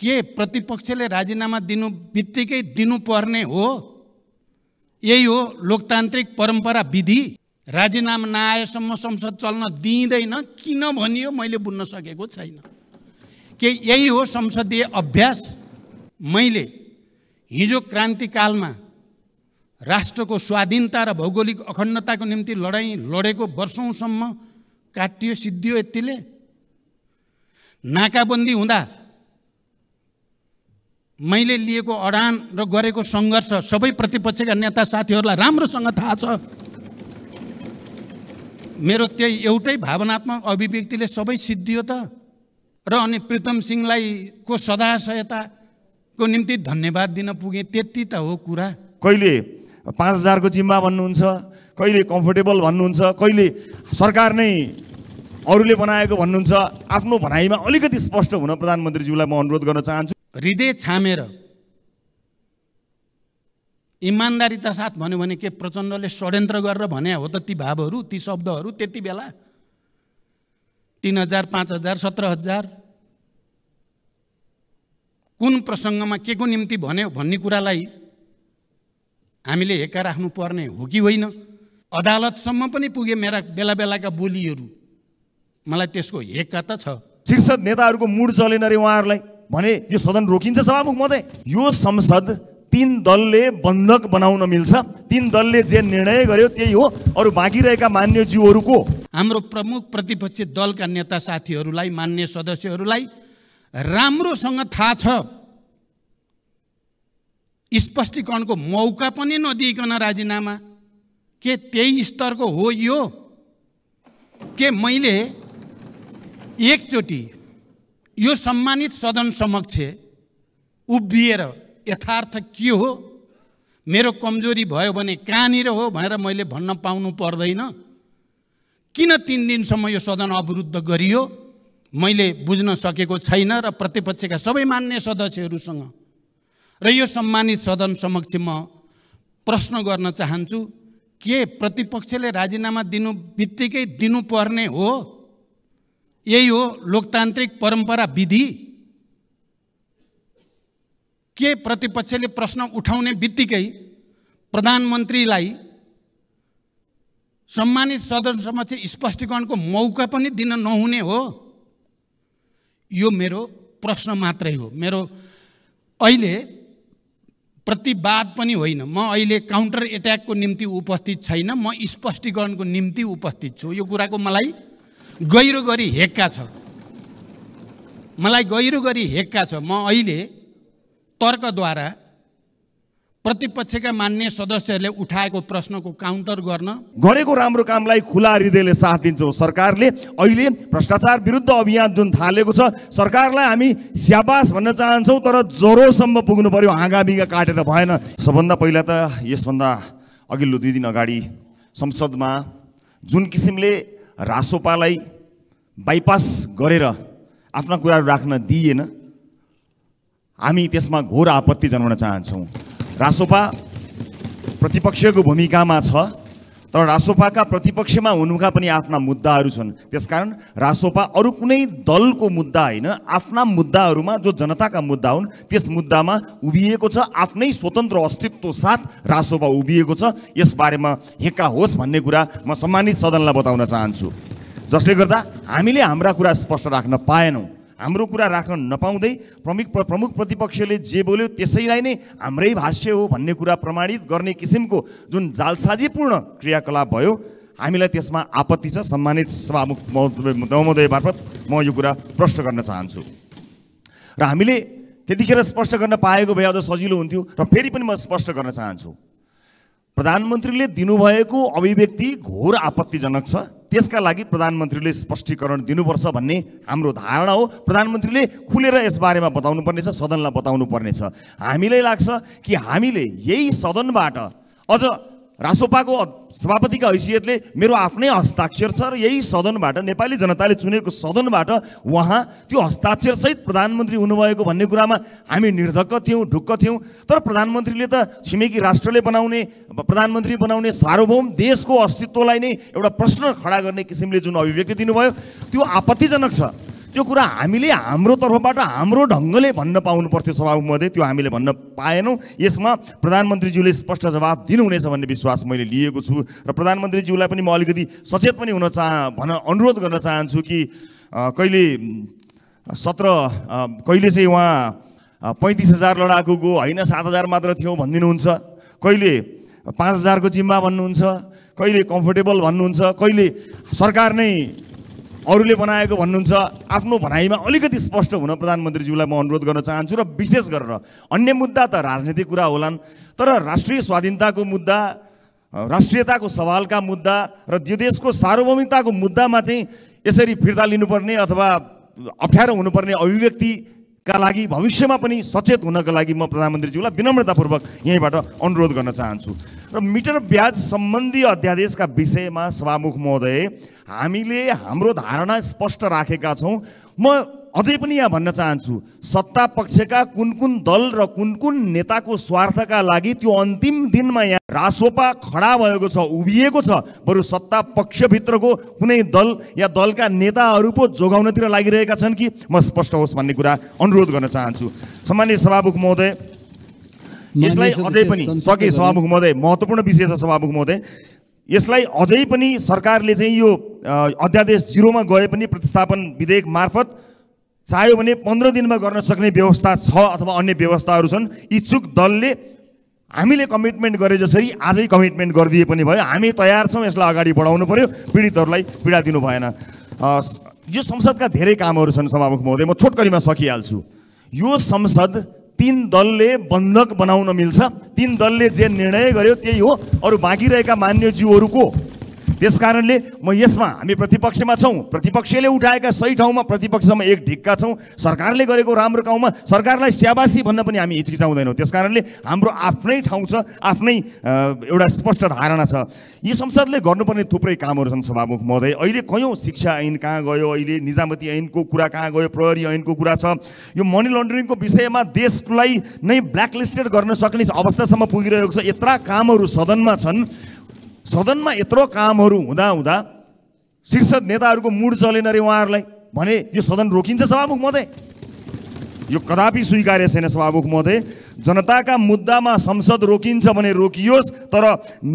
के प्रतिपक्षले राजीनामा दिनु बित्तिकै दिनुपर्ने हो यही हो लोकतान्त्रिक परम्परा विधि राजीनामा नआएसम्म संसद चल्न दिइँदैन किन भनियो मैले बुझ्न सकेको छैन के यही हो संसदीय अभ्यास मैले हिजो क्रान्तिकालमा राष्ट्रको स्वाधीनता र भौगोलिक अखण्डताको निम्ति लडाइँ लडेको वर्षौँसम्म काटियो सिद्धियो यतिले नाकाबन्दी हुँदा मैले लिएको अडान र गरेको सङ्घर्ष सबै प्रतिपक्षका नेता साथीहरूलाई राम्रोसँग थाहा छ मेरो त्यही एउटै भावनात्मक अभिव्यक्तिले सबै सिद्धियो त र अनि प्रितम सिंहलाई को सदा सहायताको निम्ति धन्यवाद दिन पुगेँ त्यति त हो कुरा कहिले पाँच हजारको जिम्मा भन्नुहुन्छ कहिले कम्फोर्टेबल भन्नुहुन्छ कहिले सरकार नै अरूले बनाएको भन्नुहुन्छ आफ्नो भनाइमा अलिकति स्पष्ट हुन प्रधानमन्त्रीज्यूलाई म अनुरोध गर्न चाहन्छु हृदय छामेर इमान्दारीता साथ भन्यो भने के प्रचण्डले षड्यन्त्र गरेर भने हो त ती भावहरू ती शब्दहरू त्यति बेला तिन हजार पाँच हजार सत्र हजार कुन प्रसङ्गमा के को निम्ति भन्यो भन्ने कुरालाई हामीले हेका राख्नुपर्ने हो कि होइन अदालतसम्म पनि पुगे मेरा बेला बेलाका बोलीहरू मलाई त्यसको हेक्का त छ शीर्ष नेताहरूको मुड चलेन अरे उहाँहरूलाई भने यो सदन रोकिन्छ सभामुख महोदय यो संसद तिन दलले बन्धक बनाउन मिल्छ तिन दलले जे निर्णय गर्यो त्यही हो अरू बाँकी रहेका मान्यज्यूहरूको हाम्रो प्रमुख प्रतिपक्षी दलका नेता साथीहरूलाई मान्य सदस्यहरूलाई राम्रोसँग थाहा छ स्पष्टीकरणको मौका पनि नदिइकन राजीनामा के त्यही स्तरको हो यो के मैले एकचोटि यो सम्मानित सदन समक्ष उभिएर यथार्थ के हो मेरो कमजोरी भयो भने कहाँनिर हो भनेर मैले भन्न पाउनु पर्दैन किन तिन दिनसम्म यो सदन अवरुद्ध गरियो मैले बुझ्न सकेको छैन र प्रतिपक्षका सबै मान्य सदस्यहरूसँग र यो सम्मानित सदन समक्ष म प्रश्न गर्न चाहन्छु के प्रतिपक्षले राजीनामा दिनु बित्तिकै दिनुपर्ने हो यही हो लोकतान्त्रिक परम्परा विधि के प्रतिपक्षले प्रश्न उठाउने बित्तिकै प्रधानमन्त्रीलाई सम्मानित सदन समक्ष स्पष्टीकरणको मौका पनि दिन नहुने हो यो मेरो प्रश्न मात्रै हो मेरो अहिले प्रतिवाद पनि होइन म अहिले काउन्टर एट्याकको निम्ति उपस्थित छैन म स्पष्टीकरणको निम्ति उपस्थित छु यो कुराको मलाई गहिरो गरी हेक्का छ मलाई गहिरो गरी हेक्का छ म अहिले तर्कद्वारा प्रतिपक्षका मान्य सदस्यहरूले उठाएको प्रश्नको काउन्टर गर्न गरेको राम्रो कामलाई खुला हृदयले साथ दिन्छौँ सरकारले अहिले भ्रष्टाचार विरुद्ध अभियान जुन थालेको छ सरकारलाई हामी स्याबास भन्न चाहन्छौँ तर ज्वरोसम्म पुग्नु पर्यो आँगाबिगा काटेर भएन सबभन्दा पहिला त यसभन्दा अघिल्लो दुई दिन अगाडि संसदमा जुन किसिमले रासोपालाई बाइपास गरेर आफ्ना कुराहरू राख्न दिइएन हामी त्यसमा घोर आपत्ति जनाउन चाहन्छौँ रासोपा प्रतिपक्षको भूमिकामा छ तर रासोपाका प्रतिपक्षमा हुनुका पनि आफ्ना मुद्दाहरू छन् त्यसकारण रासोपा अरू कुनै दलको मुद्दा होइन आफ्ना मुद्दाहरूमा जो जनताका मुद्दा हुन् त्यस मुद्दामा उभिएको छ आफ्नै स्वतन्त्र अस्तित्व साथ रासोपा उभिएको छ यसबारेमा हेक्का होस् भन्ने कुरा म सम्मानित सदनलाई बताउन चाहन्छु जसले गर्दा हामीले हाम्रा कुरा स्पष्ट राख्न पाएनौँ हाम्रो कुरा राख्न नपाउँदै प्रमुख प्रमुख प्रतिपक्षले जे बोल्यो त्यसैलाई नै हाम्रै भाष्य हो भन्ने कुरा प्रमाणित गर्ने किसिमको जुन जालसाजीपूर्ण क्रियाकलाप भयो हामीलाई त्यसमा आपत्ति छ सम्मानित सभामुख महोदय मार्फत म यो कुरा प्रश्न गर्न चाहन्छु र हामीले त्यतिखेर स्पष्ट गर्न पाएको भए अझ सजिलो हुन्थ्यो र फेरि पनि म स्पष्ट गर्न चाहन्छु प्रधानमन्त्रीले दिनुभएको अभिव्यक्ति घोर आपत्तिजनक छ त्यसका लागि प्रधानमन्त्रीले स्पष्टीकरण दिनुपर्छ भन्ने हाम्रो धारणा हो प्रधानमन्त्रीले खुलेर यसबारेमा बताउनु पर्नेछ सदनलाई बताउनु पर्नेछ हामीलाई लाग्छ कि हामीले यही सदनबाट अझ रासोपाको सभापतिका हैसियतले मेरो आफ्नै हस्ताक्षर छ र यही सदनबाट नेपाली जनताले चुनेको सदनबाट उहाँ त्यो हस्ताक्षरसहित प्रधानमन्त्री हुनुभएको भन्ने कुरामा हामी निर्धक्क थियौँ ढुक्क थियौँ तर प्रधानमन्त्रीले त छिमेकी राष्ट्रले बनाउने प्रधानमन्त्री बनाउने सार्वभौम देशको अस्तित्वलाई नै एउटा प्रश्न खडा गर्ने किसिमले जुन अभिव्यक्ति दिनुभयो त्यो आपत्तिजनक छ त्यो कुरा हामीले हाम्रो तर्फबाट हाम्रो ढङ्गले भन्न पाउनु पर्थ्यो सभामुखमध्ये त्यो हामीले भन्न पाएनौँ यसमा प्रधानमन्त्रीज्यूले स्पष्ट जवाब दिनुहुनेछ भन्ने विश्वास मैले लिएको छु र प्रधानमन्त्रीज्यूलाई पनि म अलिकति सचेत पनि हुन चाह भन अनुरोध गर्न चाहन्छु कि कहिले सत्र कहिले चाहिँ उहाँ पैँतिस हजार लडाकुको होइन सात हजार मात्र थियो भनिदिनुहुन्छ कहिले पाँच हजारको जिम्मा भन्नुहुन्छ कहिले कम्फोर्टेबल भन्नुहुन्छ कहिले सरकार नै अरूले बनाएको भन्नुहुन्छ आफ्नो भनाइमा अलिकति स्पष्ट हुन प्रधानमन्त्रीज्यूलाई म अनुरोध गर्न चाहन्छु र विशेष गरेर अन्य मुद्दा त राजनीतिक कुरा होलान् तर राष्ट्रिय स्वाधीनताको मुद्दा राष्ट्रियताको सवालका मुद्दा र यो देशको सार्वभौमिकताको मुद्दामा चाहिँ यसरी फिर्ता लिनुपर्ने अथवा अप्ठ्यारो हुनुपर्ने अभिव्यक्तिका लागि भविष्यमा पनि सचेत हुनका लागि म प्रधानमन्त्रीज्यूलाई विनम्रतापूर्वक यहीँबाट अनुरोध गर्न चाहन्छु र मिटर ब्याज सम्बन्धी अध्यादेशका विषयमा सभामुख महोदय हामीले हाम्रो धारणा स्पष्ट राखेका छौँ म अझै पनि यहाँ भन्न चाहन्छु सत्ता पक्षका कुन कुन दल र कुन कुन नेताको स्वार्थका लागि त्यो अन्तिम दिनमा यहाँ रासोपा खडा भएको छ उभिएको छ बरु सत्ता पक्षभित्रको कुनै दल या दलका नेताहरू पो जोगाउनतिर लागिरहेका छन् कि म स्पष्ट होस् भन्ने कुरा अनुरोध गर्न चाहन्छु सामान्य सभामुख महोदय यसलाई अझै पनि सके सभामुख महोदय महत्त्वपूर्ण विषय छ सभामुख महोदय यसलाई अझै पनि सरकारले चाहिँ यो अध्यादेश जिरोमा गए पनि प्रतिस्थापन विधेयक मार्फत चाह्यो भने पन्ध्र दिनमा गर्न सक्ने व्यवस्था छ अथवा अन्य व्यवस्थाहरू छन् इच्छुक दलले हामीले कमिटमेन्ट गरे जसरी आजै कमिटमेन्ट गरिदिए पनि भयो हामी तयार छौँ यसलाई अगाडि बढाउनु पऱ्यो पीडितहरूलाई पीडा दिनु भएन यो संसदका धेरै कामहरू छन् सभामुख महोदय म छोटकरीमा सकिहाल्छु यो संसद तिन दलले बन्धक बनाउन मिल्छ तिन दलले जे निर्णय गर्यो त्यही हो अरू बाँकी रहेका मान्यजीवहरूको त्यस कारणले म यसमा हामी प्रतिपक्षमा छौँ प्रतिपक्षले उठाएका सही ठाउँमा प्रतिपक्षसम्म एक ढिक्का छौँ सरकारले गरेको राम्रो ठाउँमा सरकारलाई स्याबासी भन्न पनि हामी हिचकिचाउँदैनौँ त्यस कारणले हाम्रो आफ्नै ठाउँ छ आफ्नै एउटा स्पष्ट धारणा छ यी संसदले गर्नुपर्ने थुप्रै कामहरू छन् सभामुख महोदय अहिले कयौँ शिक्षा ऐन कहाँ गयो अहिले निजामती ऐनको कुरा कहाँ गयो प्रहरी ऐनको कुरा छ यो मनी लन्ड्रिङको विषयमा देशलाई नै ब्ल्याकलिस्टेड गर्न सक्ने अवस्थासम्म पुगिरहेको छ यत्रा कामहरू सदनमा छन् सदनमा यत्रो कामहरू हुँदा हुँदा शीर्ष नेताहरूको मुड चलेन अरे उहाँहरूलाई भने यो सदन रोकिन्छ सभामुख मधे यो कदापि स्वीकार्य छैन सभामुख महोदय जनताका मुद्दामा संसद रोकिन्छ भने रोकियोस् तर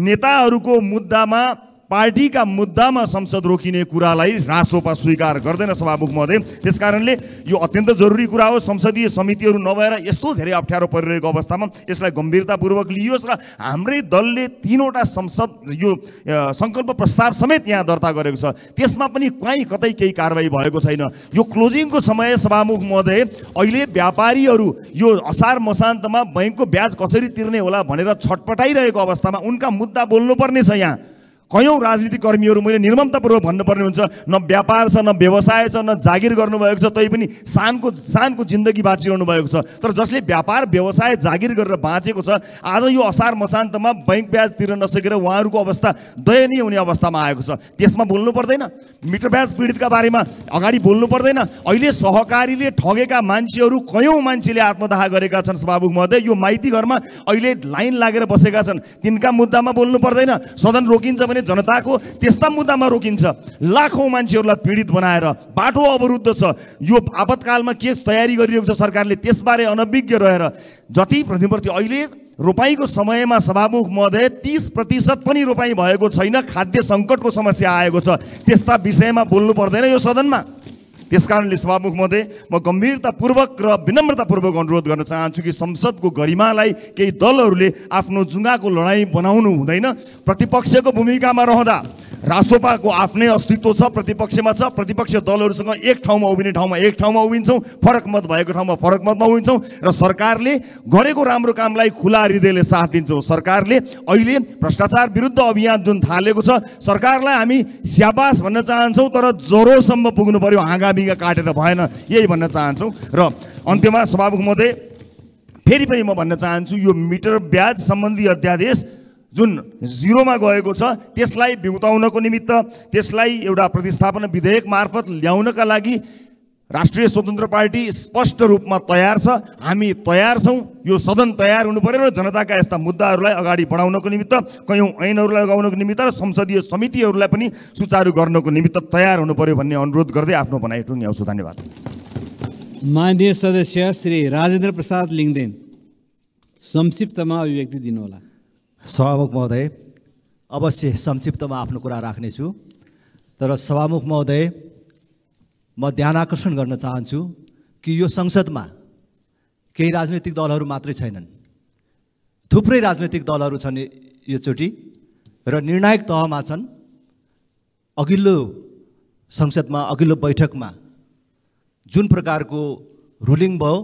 नेताहरूको मुद्दामा पार्टीका मुद्दामा संसद रोकिने कुरालाई रासोपा स्वीकार गर्दैन सभामुख महोदय त्यसकारणले यो अत्यन्त जरुरी कुरा हो संसदीय समितिहरू नभएर यस्तो धेरै अप्ठ्यारो परिरहेको अवस्थामा यसलाई गम्भीरतापूर्वक लियोस् र हाम्रै दलले तिनवटा संसद यो सङ्कल्प प्रस्ताव समेत यहाँ दर्ता गरेको छ त्यसमा पनि कहीँ कतै केही कारवाही भएको छैन यो क्लोजिङको समय सभामुख महोदय अहिले व्यापारीहरू यो असार मसान्तमा बैङ्कको ब्याज कसरी तिर्ने होला भनेर छटपटाइरहेको अवस्थामा उनका मुद्दा बोल्नुपर्ने छ यहाँ कयौँ राजनीतिकर्मीहरू मैले निर्ममतापूर्वक भन्नुपर्ने हुन्छ न व्यापार छ न व्यवसाय छ न जागिर गर्नुभएको छ तै पनि सानको सानको जिन्दगी बाँचिरहनु भएको छ तर जसले व्यापार व्यवसाय जागिर गरेर बाँचेको छ आज यो असार मसान्तमा बैङ्क ब्याज तिर्न नसकेर उहाँहरूको अवस्था दयनीय हुने अवस्थामा आएको छ त्यसमा बोल्नु पर्दैन मिटर ब्याज पीडितका बारेमा अगाडि बोल्नु पर्दैन अहिले सहकारीले ठगेका मान्छेहरू कयौँ मान्छेले आत्मदाह गरेका छन् सभामुख महोदय यो माइती घरमा अहिले लाइन लागेर बसेका छन् तिनका मुद्दामा बोल्नु पर्दैन सदन रोकिन्छ भने भने जनताको त्यस्ता मुद्दामा रोकिन्छ लाखौँ मान्छेहरूलाई पीडित बनाएर बाटो अवरुद्ध छ यो आपतकालमा के तयारी गरिरहेको छ सरकारले त्यसबारे अनभिज्ञ रहेर जति प्रतिवर्ती अहिले रोपाइँको समयमा सभामुख महोदय तिस प्रतिशत पनि रोपाइँ भएको छैन खाद्य सङ्कटको समस्या आएको छ त्यस्ता विषयमा बोल्नु पर्दैन यो सदनमा त्यस कारणले मध्ये म गम्भीरतापूर्वक र विनम्रतापूर्वक अनुरोध गर्न चाहन्छु कि संसदको गरिमालाई केही दलहरूले आफ्नो जुङ्गाको लडाइँ बनाउनु हुँदैन प्रतिपक्षको भूमिकामा रहँदा रासोपाको आफ्नै अस्तित्व छ प्रतिपक्षमा छ प्रतिपक्ष दलहरूसँग एक ठाउँमा उभिने ठाउँमा एक ठाउँमा उभिन्छौँ फरक मत भएको ठाउँमा फरक मतमा उभिन्छौँ र सरकारले गरेको राम्रो कामलाई खुला हृदयले साथ दिन्छौँ सरकारले अहिले भ्रष्टाचार विरुद्ध अभियान जुन थालेको छ सरकारलाई हामी स्याबास भन्न चाहन्छौँ तर ज्वरोसम्म पुग्नु पऱ्यो हाँगाबिगा काटेर भएन यही भन्न चाहन्छौँ र अन्त्यमा सभामुख महोदय फेरि पनि म भन्न चाहन्छु यो मिटर ब्याज सम्बन्धी अध्यादेश जुन जिरोमा गएको छ त्यसलाई बिउताउनको निमित्त त्यसलाई एउटा प्रतिस्थापन विधेयक मार्फत ल्याउनका लागि राष्ट्रिय स्वतन्त्र पार्टी स्पष्ट रूपमा तयार छ हामी तयार छौँ यो सदन तयार हुनु पऱ्यो र जनताका यस्ता मुद्दाहरूलाई अगाडि बढाउनको निमित्त कयौँ ऐनहरूलाई लगाउनको निमित्त र संसदीय समितिहरूलाई पनि सुचारू गर्नको निमित्त तयार हुनु पऱ्यो भन्ने अनुरोध गर्दै आफ्नो भनाइ टुङ्ग्याउँछु धन्यवाद माननीय सदस्य श्री राजेन्द्र प्रसाद लिङ्गदेन संक्षिप्तमा अभिव्यक्ति दिनुहोला सभामुख महोदय अवश्य संक्षिप्तमा आफ्नो कुरा राख्नेछु तर सभामुख महोदय म ध्यान आकर्षण गर्न चाहन्छु कि यो संसदमा केही राजनैतिक दलहरू मात्रै छैनन् थुप्रै राजनैतिक दलहरू छन् योचोटि र निर्णायक तहमा छन् अघिल्लो संसदमा अघिल्लो बैठकमा जुन प्रकारको रुलिङ भयो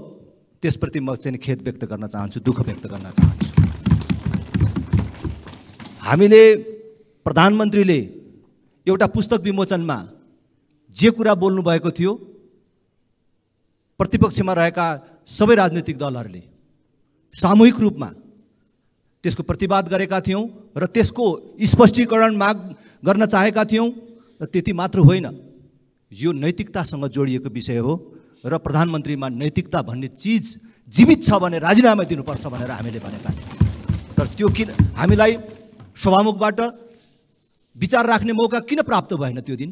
त्यसप्रति म चाहिँ खेद व्यक्त गर्न चाहन्छु दुःख व्यक्त गर्न चाहन्छु हामीले प्रधानमन्त्रीले एउटा पुस्तक विमोचनमा जे कुरा बोल्नुभएको थियो प्रतिपक्षमा रहेका सबै राजनीतिक दलहरूले सामूहिक रूपमा त्यसको प्रतिवाद गरेका थियौँ र त्यसको स्पष्टीकरण माग गर्न चाहेका थियौँ र त्यति मात्र होइन यो नैतिकतासँग जोडिएको विषय हो र प्रधानमन्त्रीमा नैतिकता भन्ने चिज जीवित छ भने राजीनामा दिनुपर्छ भनेर हामीले भनेका थियौँ तर त्यो किन हामीलाई सभामुखबाट विचार राख्ने मौका किन प्राप्त भएन त्यो दिन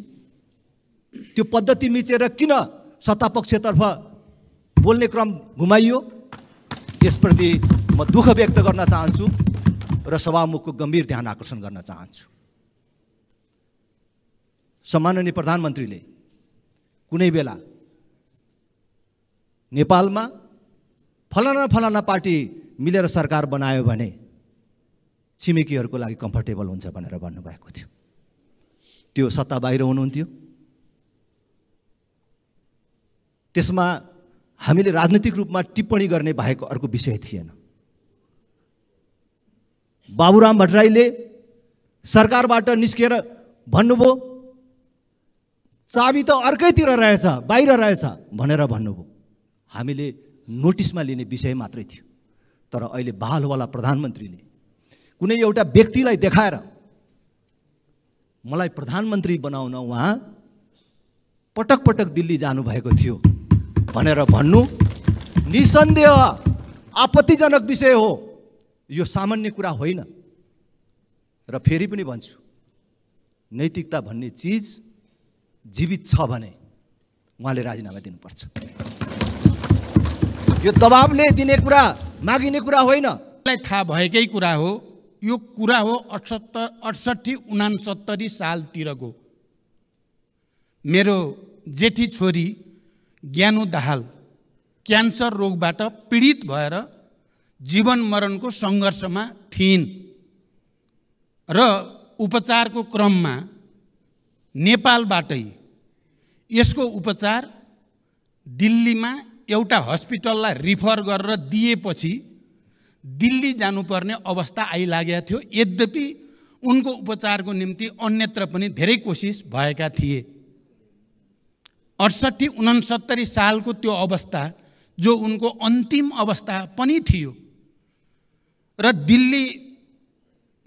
त्यो पद्धति मिचेर किन सत्तापक्षतर्फ बोल्ने क्रम घुमाइयो यसप्रति म दुःख व्यक्त गर्न चाहन्छु र सभामुखको गम्भीर ध्यान आकर्षण गर्न चाहन्छु सम्माननीय प्रधानमन्त्रीले कुनै बेला नेपालमा फलाना फलाना पार्टी मिलेर सरकार बनायो भने छिमेकीहरूको लागि कम्फर्टेबल हुन्छ भनेर भन्नुभएको थियो त्यो सत्ता बाहिर हुनुहुन्थ्यो त्यसमा हामीले राजनीतिक रूपमा टिप्पणी गर्ने बाहेक अर्को विषय थिएन बाबुराम भट्टराईले सरकारबाट निस्किएर भन्नुभयो चाबी त अर्कैतिर रहेछ बाहिर रहेछ भनेर भन्नुभयो हामीले नोटिसमा लिने विषय मात्रै थियो तर अहिले बहालवाला प्रधानमन्त्रीले कुनै एउटा व्यक्तिलाई देखाएर मलाई प्रधानमन्त्री बनाउन उहाँ पटक पटक दिल्ली जानुभएको थियो भनेर भन्नु निसन्देह आपत्तिजनक विषय हो यो सामान्य कुरा होइन र फेरि पनि भन्छु नैतिकता भन्ने चिज जीवित छ भने उहाँले राजीनामा दिनुपर्छ यो दबाबले दिने कुरा मागिने कुरा होइन थाहा भएकै कुरा हो यो कुरा हो अठसत्तर अठसट्ठी उनासत्तरी सालतिरको मेरो जेठी छोरी ज्ञानु दाहाल क्यान्सर रोगबाट पीडित भएर जीवन मरणको सङ्घर्षमा थिइन् र उपचारको क्रममा नेपालबाटै यसको उपचार दिल्लीमा एउटा हस्पिटललाई रिफर गरेर दिएपछि दिल्ली जानुपर्ने अवस्था आइलागेको थियो यद्यपि उनको उपचारको निम्ति अन्यत्र पनि धेरै कोसिस भएका थिए अडसट्ठी उनसत्तरी सालको त्यो अवस्था जो उनको अन्तिम अवस्था पनि थियो र दिल्ली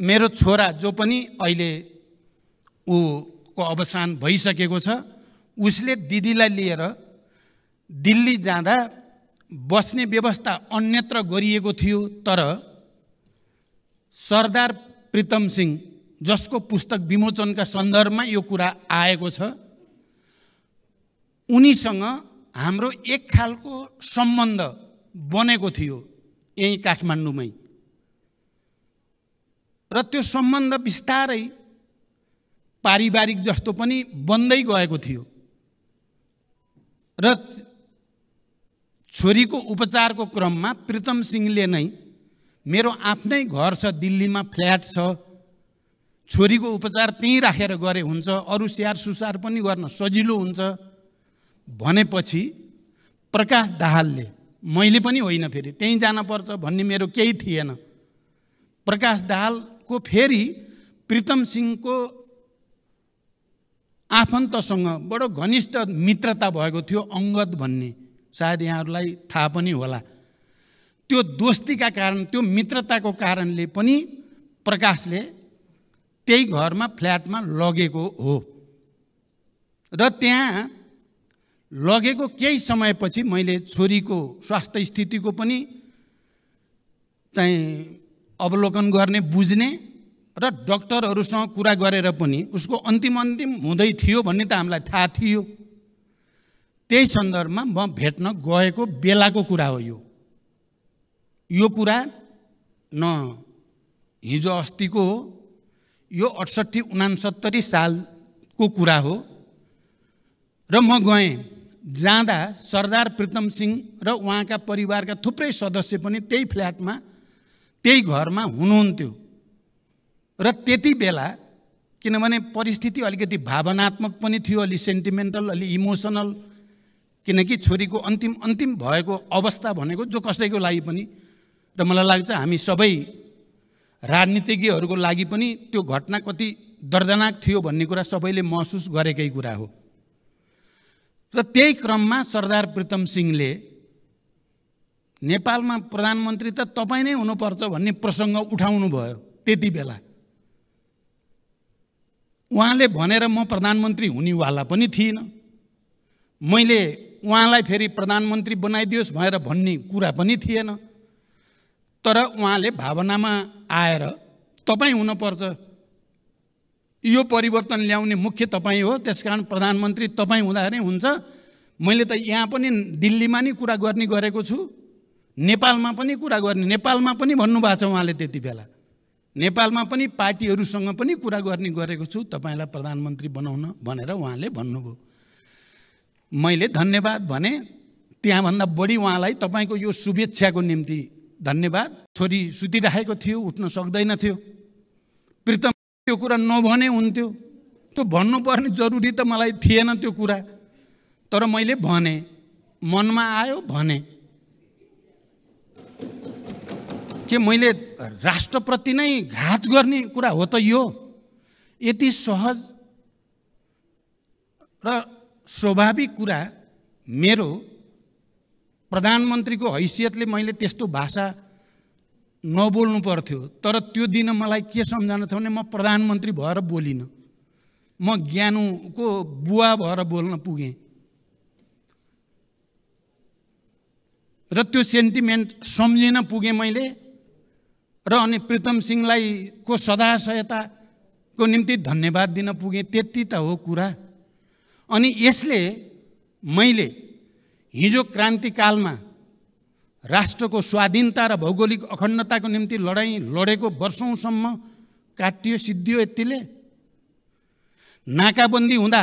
मेरो छोरा जो पनि अहिले ऊको अवसान भइसकेको छ उसले दिदीलाई लिएर दिल्ली जाँदा बस्ने व्यवस्था अन्यत्र गरिएको थियो तर सरदार प्रितम सिंह जसको पुस्तक विमोचनका सन्दर्भमा यो कुरा आएको छ उनीसँग हाम्रो एक खालको सम्बन्ध बनेको थियो यहीँ काठमाडौँमै र त्यो सम्बन्ध बिस्तारै पारिवारिक जस्तो पनि बन्दै गएको थियो र छोरीको उपचारको क्रममा प्रीतम सिंहले नै मेरो आफ्नै घर छ दिल्लीमा फ्ल्याट छ छोरीको उपचार त्यहीँ राखेर गरे हुन्छ अरू स्याहार सुसार पनि गर्न सजिलो हुन्छ भनेपछि प्रकाश दाहालले मैले पनि होइन फेरि त्यहीँ जानुपर्छ भन्ने मेरो केही थिएन प्रकाश दाहालको फेरि प्रीतम सिंहको आफन्तसँग बडो घनिष्ठ मित्रता भएको थियो अङ्गत भन्ने सायद यहाँहरूलाई थाहा पनि होला त्यो दोस्तीका कारण त्यो मित्रताको कारणले पनि प्रकाशले त्यही घरमा फ्ल्याटमा लगेको हो र त्यहाँ लगेको केही समयपछि मैले छोरीको स्वास्थ्य स्थितिको पनि चाहिँ अवलोकन गर्ने बुझ्ने र डक्टरहरूसँग कुरा गरेर पनि उसको अन्तिम अन्तिम हुँदै थियो भन्ने त हामीलाई थाहा थियो त्यही सन्दर्भमा म भेट्न गएको बेलाको कुरा हो यो यो कुरा न हिजो अस्तिको हो यो अठसट्ठी उनासत्तरी सालको कुरा हो र म गएँ जाँदा सरदार प्रितम सिंह र उहाँका परिवारका थुप्रै सदस्य पनि त्यही फ्ल्याटमा त्यही घरमा हुनुहुन्थ्यो र त्यति बेला किनभने परिस्थिति अलिकति भावनात्मक पनि थियो अलि सेन्टिमेन्टल अलि इमोसनल किनकि छोरीको अन्तिम अन्तिम भएको अवस्था भनेको जो कसैको लागि पनि र मलाई लाग्छ हामी सबै राजनीतिज्ञहरूको लागि पनि त्यो घटना कति दर्दनाक थियो भन्ने कुरा सबैले महसुस गरेकै कुरा हो र त्यही क्रममा सरदार प्रितम सिंहले नेपालमा प्रधानमन्त्री त तपाईँ नै हुनुपर्छ भन्ने प्रसङ्ग भयो त्यति बेला उहाँले भनेर म प्रधानमन्त्री हुनेवाला पनि थिइनँ मैले उहाँलाई फेरि प्रधानमन्त्री बनाइदियोस् भनेर भन्ने कुरा पनि थिएन तर उहाँले भावनामा आएर तपाईँ हुनुपर्छ यो परिवर्तन ल्याउने मुख्य तपाईँ हो त्यस कारण प्रधानमन्त्री तपाईँ नै हुन्छ मैले त यहाँ पनि दिल्लीमा नि कुरा गर्ने गरेको छु नेपालमा पनि कुरा गर्ने नेपालमा पनि भन्नुभएको छ उहाँले त्यति बेला नेपालमा पनि पार्टीहरूसँग पनि कुरा गर्ने गरेको छु तपाईँलाई प्रधानमन्त्री बनाउन भनेर उहाँले भन्नुभयो मैले धन्यवाद भने त्यहाँभन्दा बढी उहाँलाई तपाईँको यो शुभेच्छाको निम्ति धन्यवाद छोरी सुतिराखेको थियो उठ्न सक्दैन थियो प्रितम त्यो कुरा नभने हुन्थ्यो त्यो भन्नुपर्ने जरुरी त मलाई थिएन त्यो कुरा तर मैले भने मनमा आयो भने के मैले राष्ट्रप्रति नै घात गर्ने कुरा हो त यो यति सहज र स्वाभाविक कुरा मेरो प्रधानमन्त्रीको हैसियतले मैले त्यस्तो भाषा नबोल्नु पर्थ्यो तर त्यो दिन मलाई के सम्झाउनु छ भने म प्रधानमन्त्री भएर बोलिनँ म ज्ञानुको बुवा भएर बोल्न पुगेँ र त्यो सेन्टिमेन्ट सम्झिन पुगेँ मैले र अनि प्रितम सिंहलाई को सदा सहायताको निम्ति धन्यवाद दिन पुगेँ त्यति त हो कुरा अनि यसले मैले हिजो क्रान्तिकालमा राष्ट्रको स्वाधीनता र भौगोलिक अखण्डताको निम्ति लडाइँ लडेको वर्षौँसम्म काटियो सिद्धियो यतिले नाकाबन्दी हुँदा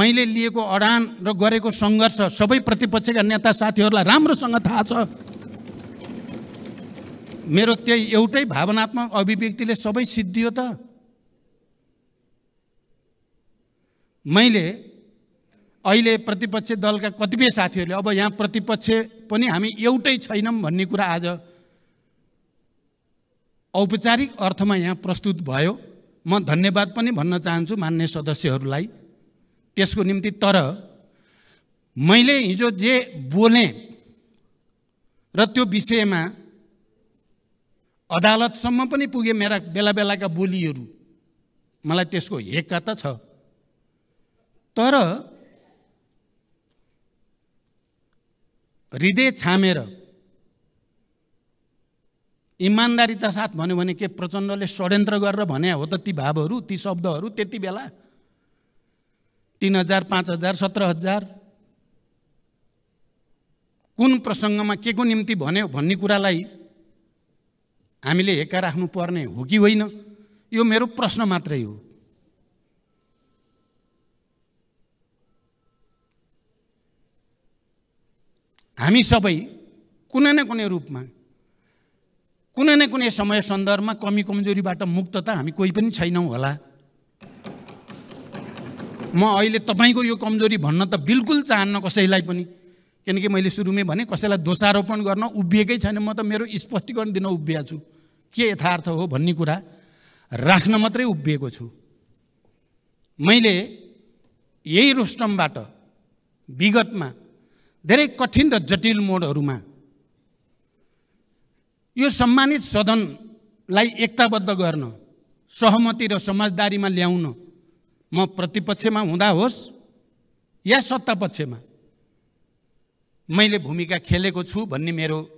मैले लिएको अडान र गरेको सङ्घर्ष सबै प्रतिपक्षका नेता साथीहरूलाई राम्रोसँग थाहा छ मेरो त्यही एउटै भावनात्मक अभिव्यक्तिले सबै सिद्धियो त मैले अहिले प्रतिपक्ष दलका कतिपय साथीहरूले अब यहाँ प्रतिपक्ष पनि हामी एउटै छैनौँ भन्ने कुरा आज औपचारिक अर्थमा यहाँ प्रस्तुत भयो म धन्यवाद पनि भन्न चाहन्छु मान्य सदस्यहरूलाई त्यसको निम्ति तर मैले हिजो जे बोले र त्यो विषयमा अदालतसम्म पनि पुगे मेरा बेला बेलाका बोलीहरू मलाई त्यसको हेक्का त छ तर हृदय छामेर इमान्दारीता साथ भन्यो भने के प्रचण्डले षड्यन्त्र गरेर भने हो त ती भावहरू ती शब्दहरू त्यति बेला तिन हजार पाँच हजार सत्र हजार कुन प्रसङ्गमा के को निम्ति भन्यो भन्ने कुरालाई हामीले हेक्का राख्नुपर्ने हो कि होइन यो मेरो प्रश्न मात्रै हो हामी सबै कुनै न कुनै रूपमा कुनै न कुनै समय सन्दर्भमा कमी कमजोरीबाट मुक्त त हामी कोही पनि छैनौँ होला म अहिले तपाईँको यो कमजोरी भन्न त बिल्कुल चाहन्न कसैलाई पनि किनकि मैले सुरुमै भने कसैलाई दोषारोपण गर्न उभिएकै छैन म त मेरो स्पष्टीकरण दिन उभिएको छु के यथार्थ हो भन्ने कुरा राख्न मात्रै उभिएको छु मैले यही रोस्टमबाट विगतमा धेरै कठिन र जटिल मोडहरूमा यो सम्मानित सदनलाई एकताबद्ध गर्न सहमति र समझदारीमा ल्याउन म प्रतिपक्षमा हुँदा होस् या सत्तापक्षमा मैले भूमिका खेलेको छु भन्ने मेरो